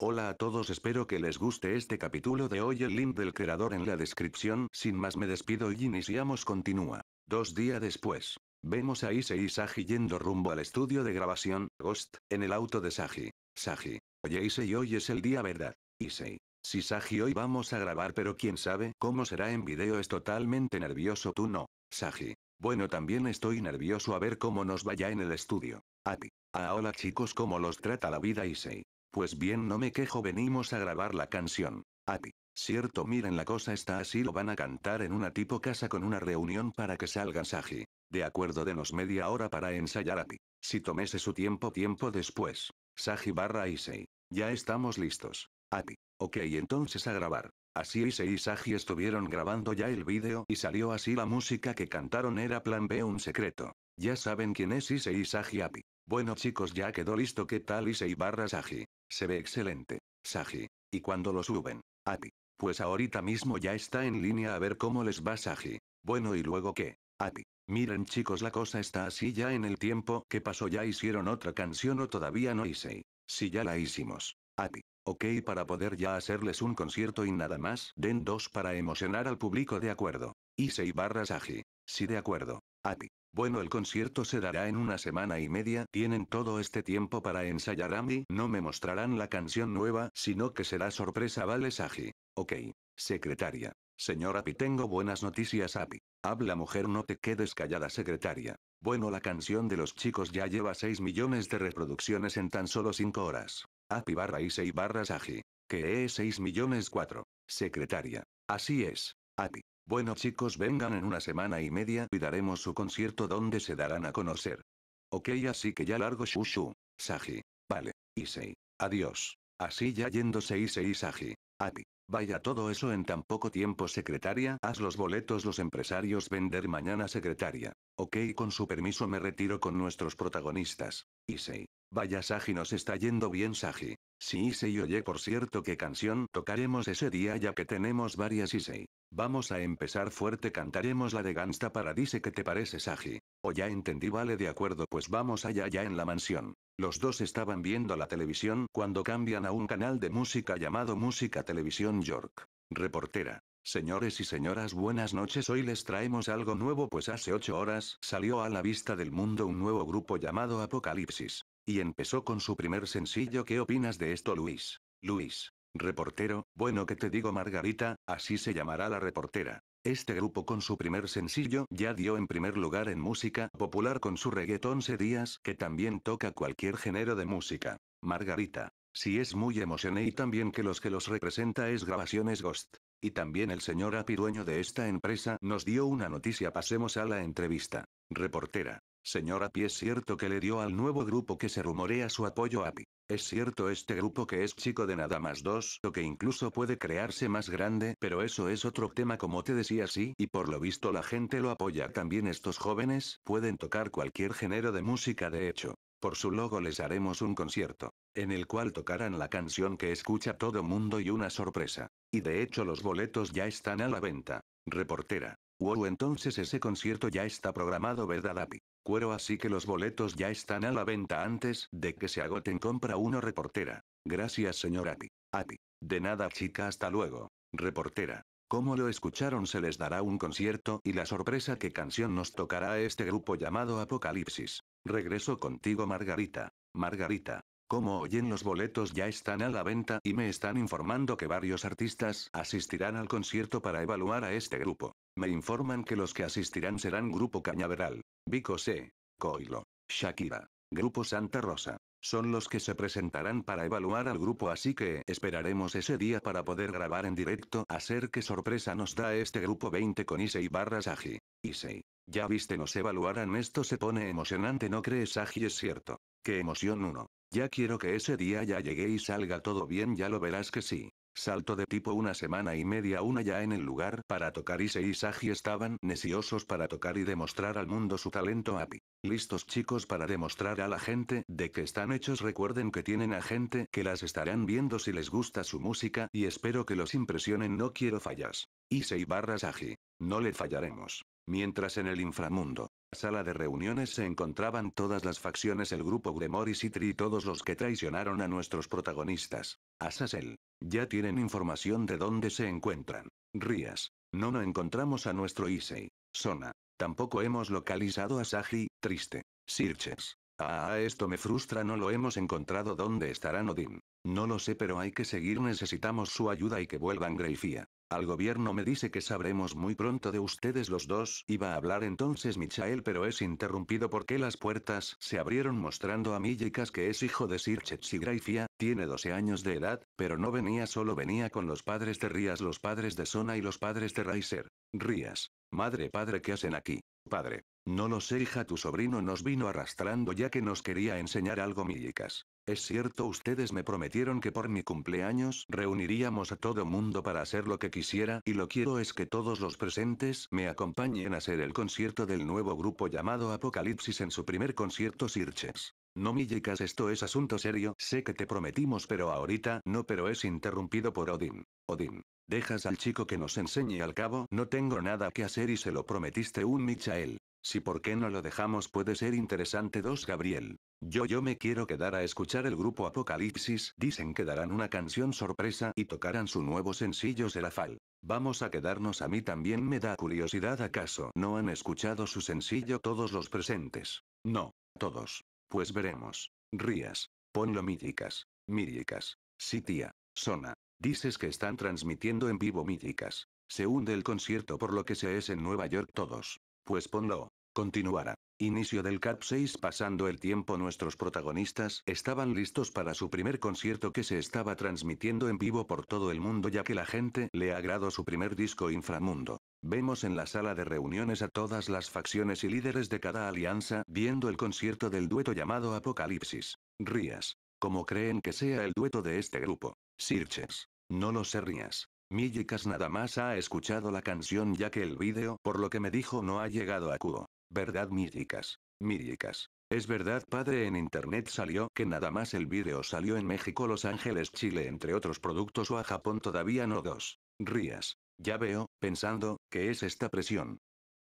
Hola a todos espero que les guste este capítulo de hoy el link del creador en la descripción sin más me despido y iniciamos continúa. Dos días después. Vemos a Ise y Saji yendo rumbo al estudio de grabación, Ghost, en el auto de Saji. Saji. Oye y hoy es el día verdad. Ise. Si Saji hoy vamos a grabar pero quién sabe cómo será en video es totalmente nervioso tú no. Saji. Bueno también estoy nervioso a ver cómo nos vaya en el estudio. Ati, Ah hola chicos cómo los trata la vida Issei. Pues bien no me quejo venimos a grabar la canción. Api. Cierto miren la cosa está así lo van a cantar en una tipo casa con una reunión para que salga Saji. De acuerdo denos media hora para ensayar Ati. Si tomese su tiempo tiempo después. Saji barra Issei. Ya estamos listos. Api. Ok entonces a grabar. Así Issei y Saji estuvieron grabando ya el vídeo y salió así la música que cantaron era plan B un secreto. Ya saben quién es Issei y Saji Api. Bueno chicos ya quedó listo qué tal Issei barra Saji. Se ve excelente. Saji. ¿Y cuando lo suben? Api, Pues ahorita mismo ya está en línea a ver cómo les va Saji. Bueno y luego qué? Api, Miren chicos la cosa está así ya en el tiempo que pasó ya hicieron otra canción o todavía no Issei. Si ya la hicimos. Api, Ok para poder ya hacerles un concierto y nada más den dos para emocionar al público de acuerdo. Issei barra Saji. Sí de acuerdo. Api. Bueno, el concierto se dará en una semana y media, tienen todo este tiempo para ensayar a mí no me mostrarán la canción nueva, sino que será sorpresa, vale Saji. Ok. Secretaria. Señor Api, tengo buenas noticias Api. Habla mujer, no te quedes callada secretaria. Bueno, la canción de los chicos ya lleva 6 millones de reproducciones en tan solo 5 horas. Api barra y barra Saji. Que es 6 millones 4. Secretaria. Así es. Api. Bueno chicos vengan en una semana y media y daremos su concierto donde se darán a conocer. Ok así que ya largo Shushu. Saji. Vale. Issei. Adiós. Así ya yéndose Issei y Saji. api, Vaya todo eso en tan poco tiempo secretaria, haz los boletos los empresarios vender mañana secretaria. Ok con su permiso me retiro con nuestros protagonistas. Issei. Vaya Saji nos está yendo bien Saji. Si Issei oye por cierto qué canción tocaremos ese día ya que tenemos varias Issei. Vamos a empezar fuerte cantaremos la de para dice que te parece Saji. O oh, ya entendí vale de acuerdo pues vamos allá ya en la mansión. Los dos estaban viendo la televisión cuando cambian a un canal de música llamado Música Televisión York. Reportera. Señores y señoras, buenas noches. Hoy les traemos algo nuevo, pues hace ocho horas salió a la vista del mundo un nuevo grupo llamado Apocalipsis. Y empezó con su primer sencillo. ¿Qué opinas de esto, Luis? Luis, Reportero, bueno que te digo Margarita, así se llamará la reportera. Este grupo con su primer sencillo ya dio en primer lugar en música popular con su reggaetón Días, que también toca cualquier género de música. Margarita. Si es muy emocioné y también que los que los representa es Grabaciones Ghost. Y también el señor Apirueño de esta empresa nos dio una noticia. Pasemos a la entrevista. Reportera. Señora Pi, es cierto que le dio al nuevo grupo que se rumorea su apoyo a Es cierto este grupo que es chico de nada más dos o que incluso puede crearse más grande, pero eso es otro tema como te decía sí, y por lo visto la gente lo apoya también estos jóvenes, pueden tocar cualquier género de música de hecho. Por su logo les haremos un concierto, en el cual tocarán la canción que escucha todo mundo y una sorpresa. Y de hecho los boletos ya están a la venta. Reportera. Wow, entonces ese concierto ya está programado, ¿verdad, Api? cuero así que los boletos ya están a la venta antes de que se agoten. Compra uno reportera. Gracias señor Api. Api. De nada chica hasta luego. Reportera. Como lo escucharon se les dará un concierto y la sorpresa que canción nos tocará este grupo llamado Apocalipsis. Regreso contigo Margarita. Margarita. Como oyen los boletos ya están a la venta y me están informando que varios artistas asistirán al concierto para evaluar a este grupo. Me informan que los que asistirán serán Grupo Cañaveral, Vico C, Coilo, Shakira, Grupo Santa Rosa. Son los que se presentarán para evaluar al grupo así que esperaremos ese día para poder grabar en directo a ser qué sorpresa nos da este grupo 20 con Isei barra Saji. Issei. Ya viste nos evaluarán esto se pone emocionante no crees Saji es cierto. Qué emoción uno. Ya quiero que ese día ya llegue y salga todo bien, ya lo verás que sí. Salto de tipo una semana y media una ya en el lugar para tocar Ise y Sagi estaban neciosos para tocar y demostrar al mundo su talento API. Listos chicos para demostrar a la gente de que están hechos recuerden que tienen a gente que las estarán viendo si les gusta su música y espero que los impresionen no quiero fallas. Ise y barra Sagi. No le fallaremos. Mientras en el inframundo sala de reuniones se encontraban todas las facciones, el grupo Gremor y Citri y todos los que traicionaron a nuestros protagonistas. Asasel. Ya tienen información de dónde se encuentran. Rías. No no encontramos a nuestro Issei. Sona. Tampoco hemos localizado a Saji, triste. Sirches. Ah, esto me frustra, no lo hemos encontrado. ¿Dónde estarán Odin? No lo sé, pero hay que seguir. Necesitamos su ayuda y que vuelvan Greifia. Al gobierno me dice que sabremos muy pronto de ustedes los dos, iba a hablar entonces Michael pero es interrumpido porque las puertas se abrieron mostrando a Millikas que es hijo de Sir Chetsigraifia, tiene 12 años de edad, pero no venía solo venía con los padres de Rías los padres de Sona y los padres de Raiser. Rías. Madre padre ¿qué hacen aquí? Padre. No lo sé, hija, tu sobrino nos vino arrastrando ya que nos quería enseñar algo, millicas. Es cierto, ustedes me prometieron que por mi cumpleaños reuniríamos a todo mundo para hacer lo que quisiera, y lo quiero es que todos los presentes me acompañen a hacer el concierto del nuevo grupo llamado Apocalipsis en su primer concierto Sirches. No millicas, esto es asunto serio, sé que te prometimos, pero ahorita no, pero es interrumpido por Odin. Odin Dejas al chico que nos enseñe al cabo, no tengo nada que hacer y se lo prometiste un Michael. Si por qué no lo dejamos puede ser interesante 2 Gabriel. Yo yo me quiero quedar a escuchar el grupo Apocalipsis, dicen que darán una canción sorpresa y tocarán su nuevo sencillo Serafal. Vamos a quedarnos a mí también me da curiosidad acaso no han escuchado su sencillo todos los presentes. No, todos. Pues veremos. Rías. Ponlo míticas. Míricas. Sí tía. Sona. Dices que están transmitiendo en vivo míticas. Se hunde el concierto por lo que se es en Nueva York todos. Pues ponlo. Continuará. Inicio del Cap 6 Pasando el tiempo nuestros protagonistas estaban listos para su primer concierto que se estaba transmitiendo en vivo por todo el mundo ya que la gente le agradó su primer disco Inframundo. Vemos en la sala de reuniones a todas las facciones y líderes de cada alianza viendo el concierto del dueto llamado Apocalipsis. Rías. ¿cómo creen que sea el dueto de este grupo. Sirches. No lo sé Rías. Millicas nada más ha escuchado la canción ya que el vídeo, por lo que me dijo, no ha llegado a Cubo. ¿Verdad Mílicas. Millicas. Es verdad padre en internet salió que nada más el vídeo salió en México, Los Ángeles, Chile entre otros productos o a Japón todavía no dos. Rías. Ya veo, pensando, que es esta presión.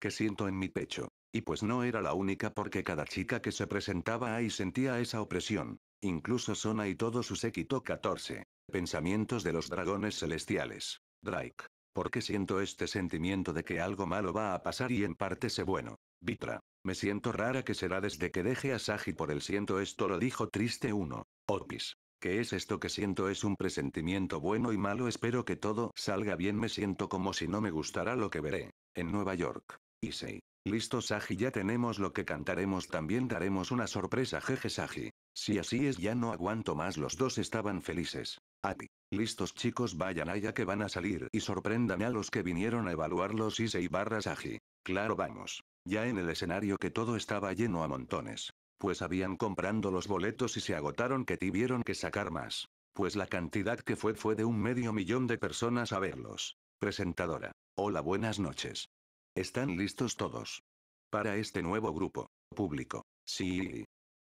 Que siento en mi pecho. Y pues no era la única porque cada chica que se presentaba ahí sentía esa opresión. Incluso Sona y todo su séquito 14. Pensamientos de los dragones celestiales. Drake. Porque siento este sentimiento de que algo malo va a pasar y en parte sé bueno. Vitra. Me siento rara que será desde que deje a Sagi por el siento esto lo dijo triste uno. Opis. ¿Qué es esto que siento? Es un presentimiento bueno y malo. Espero que todo salga bien. Me siento como si no me gustará lo que veré. En Nueva York. Issei. Listo Sagi ya tenemos lo que cantaremos. También daremos una sorpresa. Jeje Sagi. Si así es ya no aguanto más los dos estaban felices. ti. Listos chicos vayan allá que van a salir y sorprendan a los que vinieron a evaluarlos y barra Saji. Claro vamos. Ya en el escenario que todo estaba lleno a montones. Pues habían comprando los boletos y se agotaron que tuvieron que sacar más. Pues la cantidad que fue fue de un medio millón de personas a verlos. Presentadora. Hola buenas noches. ¿Están listos todos? Para este nuevo grupo. Público. Sí.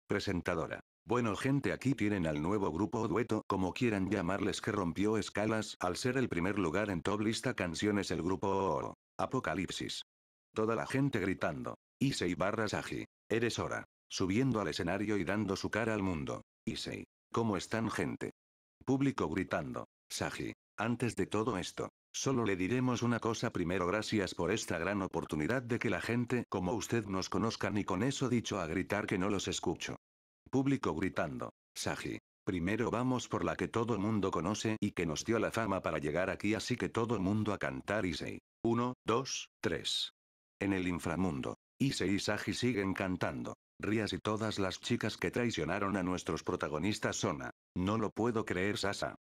Presentadora. Bueno gente aquí tienen al nuevo grupo dueto como quieran llamarles que rompió escalas al ser el primer lugar en top lista canciones el grupo o Apocalipsis. Toda la gente gritando. Issei barra Saji. Eres hora. Subiendo al escenario y dando su cara al mundo. Issei. ¿Cómo están gente? Público gritando. Saji. Antes de todo esto. Solo le diremos una cosa primero gracias por esta gran oportunidad de que la gente como usted nos conozcan y con eso dicho a gritar que no los escucho. Público gritando. Saji. Primero vamos por la que todo mundo conoce y que nos dio la fama para llegar aquí así que todo el mundo a cantar Issei. 1, 2, 3. En el inframundo. Issei y Saji siguen cantando. Rías y todas las chicas que traicionaron a nuestros protagonistas son a. No lo puedo creer Sasa.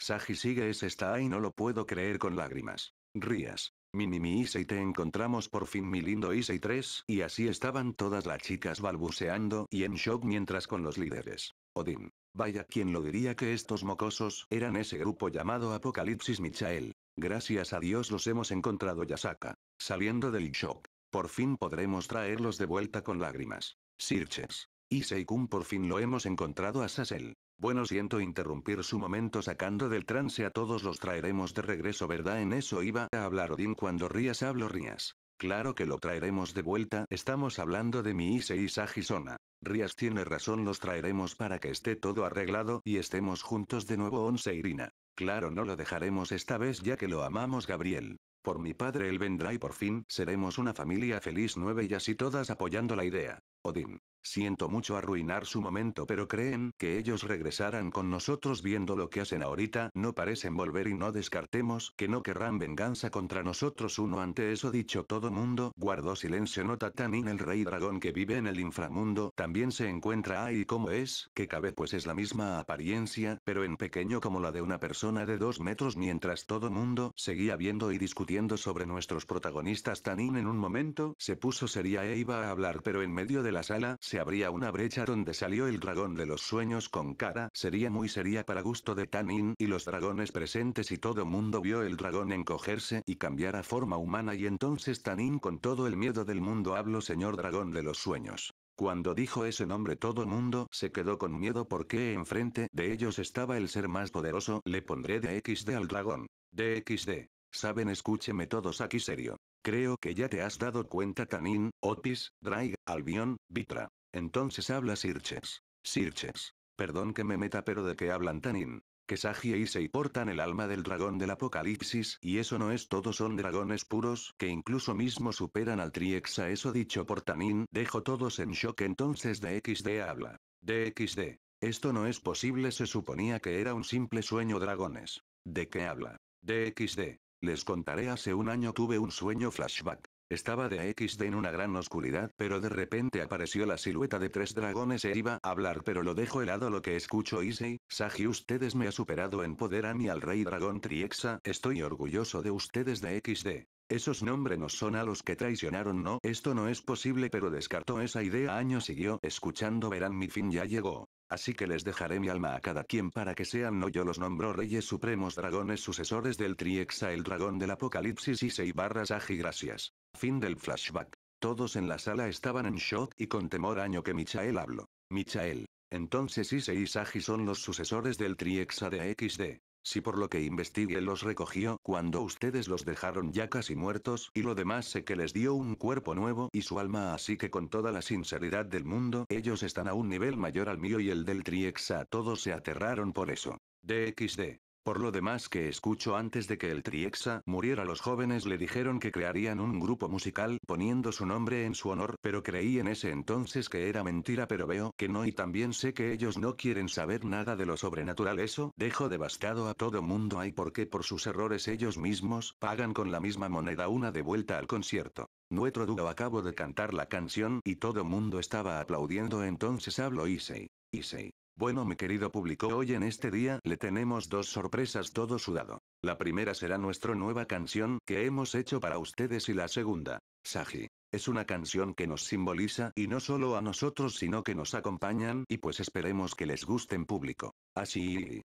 Saji sigue es está y no lo puedo creer con lágrimas. Rías. Minimi te encontramos por fin mi lindo Issei 3 y así estaban todas las chicas balbuceando y en shock mientras con los líderes. Odin Vaya quien lo diría que estos mocosos eran ese grupo llamado Apocalipsis Michael. Gracias a Dios los hemos encontrado Yasaka. Saliendo del shock. Por fin podremos traerlos de vuelta con lágrimas. Sirches. Y Seikun por fin lo hemos encontrado a Sasel. Bueno siento interrumpir su momento sacando del trance a todos los traeremos de regreso verdad en eso iba a hablar Odín cuando rías habló rías. Claro que lo traeremos de vuelta estamos hablando de mi Ise y Sagisona. Rías tiene razón los traeremos para que esté todo arreglado y estemos juntos de nuevo Once Irina. Claro no lo dejaremos esta vez ya que lo amamos Gabriel. Por mi padre él vendrá y por fin seremos una familia feliz nueve y así todas apoyando la idea. Odin, Siento mucho arruinar su momento, pero creen que ellos regresarán con nosotros viendo lo que hacen ahorita. No parecen volver y no descartemos que no querrán venganza contra nosotros. Uno ante eso dicho, todo mundo guardó silencio. Nota Tanin, el rey dragón que vive en el inframundo, también se encuentra ahí como es, que cabe pues es la misma apariencia, pero en pequeño como la de una persona de dos metros. Mientras todo mundo seguía viendo y discutiendo sobre nuestros protagonistas, Tanin en un momento se puso seria e iba a hablar, pero en medio de la sala se abría una brecha donde salió el dragón de los sueños con cara. Sería muy seria para gusto de Tanin y los dragones presentes y todo mundo vio el dragón encogerse y cambiar a forma humana y entonces Tanin con todo el miedo del mundo habló señor dragón de los sueños. Cuando dijo ese nombre todo mundo se quedó con miedo porque enfrente de ellos estaba el ser más poderoso. Le pondré de XD al dragón. de xd Saben escúcheme todos aquí serio. Creo que ya te has dado cuenta Tanin, Otis, Draig, Albion, Vitra. Entonces habla Sirches. Sirches. Perdón que me meta pero de qué hablan Tanin. Que Sagi y se portan el alma del dragón del apocalipsis y eso no es todo son dragones puros que incluso mismo superan al Triexa eso dicho por Tanin dejo todos en shock entonces de habla. DXD. Esto no es posible se suponía que era un simple sueño dragones. ¿De qué habla? DXD. Les contaré hace un año tuve un sueño flashback. Estaba de XD en una gran oscuridad, pero de repente apareció la silueta de tres dragones e iba a hablar pero lo dejo helado lo que escucho Issei, Sagi ustedes me ha superado en poder a mí al rey dragón Triexa, estoy orgulloso de ustedes de XD. Esos nombres no son a los que traicionaron no, esto no es posible pero descartó esa idea año siguió escuchando verán mi fin ya llegó. Así que les dejaré mi alma a cada quien para que sean no yo los nombró reyes supremos dragones sucesores del Triexa el dragón del apocalipsis y barra barras gracias. Fin del flashback. Todos en la sala estaban en shock y con temor año que Michael habló. Michael. Entonces Ise y Sagi son los sucesores del Triexa de XD. Si por lo que investigué los recogió cuando ustedes los dejaron ya casi muertos y lo demás sé que les dio un cuerpo nuevo y su alma así que con toda la sinceridad del mundo ellos están a un nivel mayor al mío y el del Triexa todos se aterraron por eso. DXD. Por lo demás que escucho antes de que el Triexa muriera los jóvenes le dijeron que crearían un grupo musical poniendo su nombre en su honor pero creí en ese entonces que era mentira pero veo que no y también sé que ellos no quieren saber nada de lo sobrenatural eso dejo devastado a todo mundo ahí porque por sus errores ellos mismos pagan con la misma moneda una de vuelta al concierto. Nuestro dúo acabo de cantar la canción y todo mundo estaba aplaudiendo entonces hablo Issei. Issei. Bueno mi querido público hoy en este día le tenemos dos sorpresas todo sudado. La primera será nuestra nueva canción que hemos hecho para ustedes y la segunda, Saji. Es una canción que nos simboliza y no solo a nosotros sino que nos acompañan y pues esperemos que les guste en público. Así...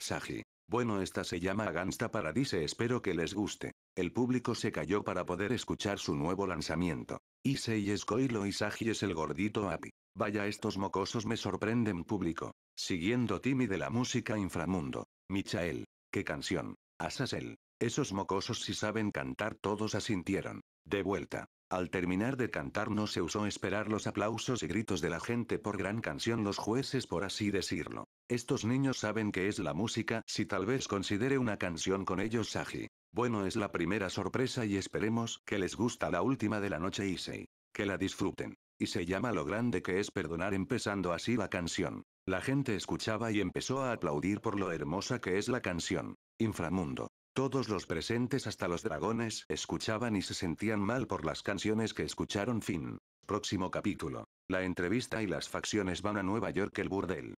Saji. Bueno esta se llama Gangsta Paradise espero que les guste. El público se cayó para poder escuchar su nuevo lanzamiento. es Escoilo y Saji es el gordito Api. Vaya estos mocosos me sorprenden público. Siguiendo Timmy de la música inframundo. Michael. ¿Qué canción? Asasel. Esos mocosos si saben cantar todos asintieron. De vuelta. Al terminar de cantar no se usó esperar los aplausos y gritos de la gente por gran canción los jueces por así decirlo. Estos niños saben que es la música si tal vez considere una canción con ellos Saji. Bueno es la primera sorpresa y esperemos que les gusta la última de la noche Issei. Que la disfruten y se llama Lo grande que es perdonar empezando así la canción. La gente escuchaba y empezó a aplaudir por lo hermosa que es la canción. Inframundo. Todos los presentes hasta los dragones escuchaban y se sentían mal por las canciones que escucharon fin. Próximo capítulo. La entrevista y las facciones van a Nueva York el burdel.